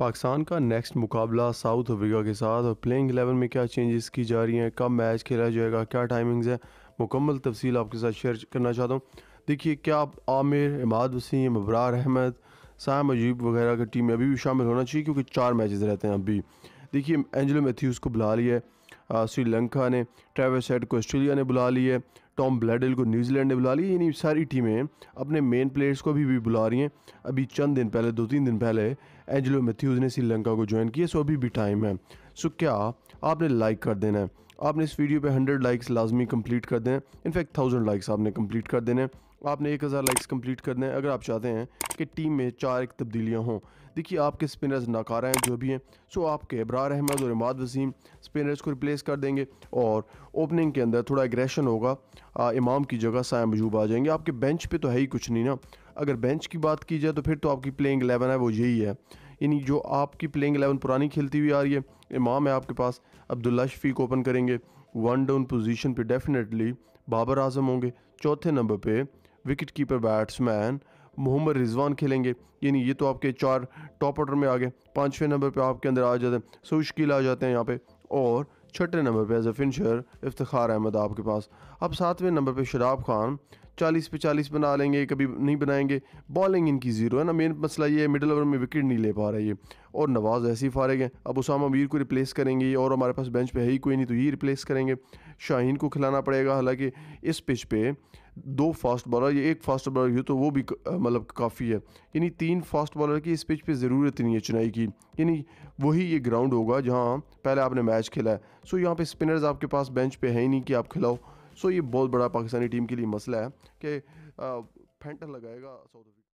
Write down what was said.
पाकिस्तान का नेक्स्ट मुकाबला south Africa के साथ और प्लेइंग एलेवन में क्या चेंजेस की जा रही हैं कब मैच खेला जाएगा क्या टाइमिंग्स है मुकम्मल तफसील आपके साथ शेयर करना चाहता हूँ देखिए क्या आमिर इमाद वसीम अबरार अहमद साम अजीब वगैरह की टीम में अभी भी शामिल होना चाहिए क्योंकि चार मैचेस रहते हैं अभी देखिए एंजलो मैथ्यूज़ को बुला लिया है श्रीलंका ने ट्रेविस हेड को ऑस्ट्रेलिया ने बुला लिया टॉम ब्लैडल को न्यूजीलैंड ने बुला लिया यानी सारी टीमें अपने मेन प्लेयर्स को भी भी बुला रही हैं अभी चंद दिन पहले दो तीन दिन पहले एंजलो मैथ्यूज़ ने श्रीलंका को ज्वाइन किया सो अभी भी टाइम है सो क्या आपने लाइक कर देना है आपने इस वीडियो पे 100 लाइक्स लाजमी कंप्लीट कर दें इनफैक्ट 1000 लाइक्स आपने कंप्लीट कर देने आपने एक हज़ार लाइक्स कंप्लीट कर दें अगर आप चाहते हैं कि टीम में चार एक तब्दीलियाँ हों देखिए आपके स्पिनर्स नाकारा हैं जो भी हैं सो आपके इब्रार अहमद और इमाद वसीम स्पिनर्स को रिप्लेस कर देंगे और ओपनिंग के अंदर थोड़ा एग्रेशन होगा आ, इमाम की जगह साया मजूब आ जाएंगे आपके बेंच पे तो है ही कुछ नहीं ना अगर बेंच की बात की जाए तो फिर तो आपकी प्लेइंग एलेवन है वो यही है यानी जो आपकी प्लेइंग एलेवन पुरानी खेलती हुई आ रही है इमाम है आपके पास अब्दुल्ला शफीक ओपन करेंगे वन डाउन पोजिशन पर डेफिनेटली बाबर आजम होंगे चौथे नंबर पर wicket keeper batsman Mohammad Rizwan खेलेंगे यानी ये तो आपके चार टॉप ऑर्डर में आ गए पाँचवें नंबर पे आपके अंदर आ जाते हैं सुशकील आ जाते हैं यहाँ पे और छठे नंबर पे एज ए फिनशर इफ्तार अहमद आपके पास अब सातवें नंबर पे शराब खान चालीस पे चालीस बना लेंगे कभी नहीं बनाएंगे बॉलिंग इनकी ज़ीरो है ना मेन मसला ये है मिडल ओवर में विकेट नहीं ले पा रहा ये और नवाज़ ऐसे ही फारग हैं अब उसामा मीर को रिप्लेस करेंगे और हमारे पास बेंच पे है ही कोई नहीं तो ये रिप्लेस करेंगे शाहीन को खिलाना पड़ेगा हालांकि इस पिच पे दो फास्ट बॉलर या एक फास्ट बॉलर हो तो वो भी मतलब काफ़ी है यानी तीन फास्ट बॉलर की इस पिच पे ज़रूरत नहीं है चुनाई की यानी वही ये ग्राउंड होगा जहाँ पहले आपने मैच खेला है सो यहाँ पे स्पिनर्स आपके पास बेंच पे है ही नहीं कि आप खिलाओ सो ये बहुत बड़ा पाकिस्तानी टीम के लिए मसला है कि फेंटर लगाएगा साउथ अफ्रीका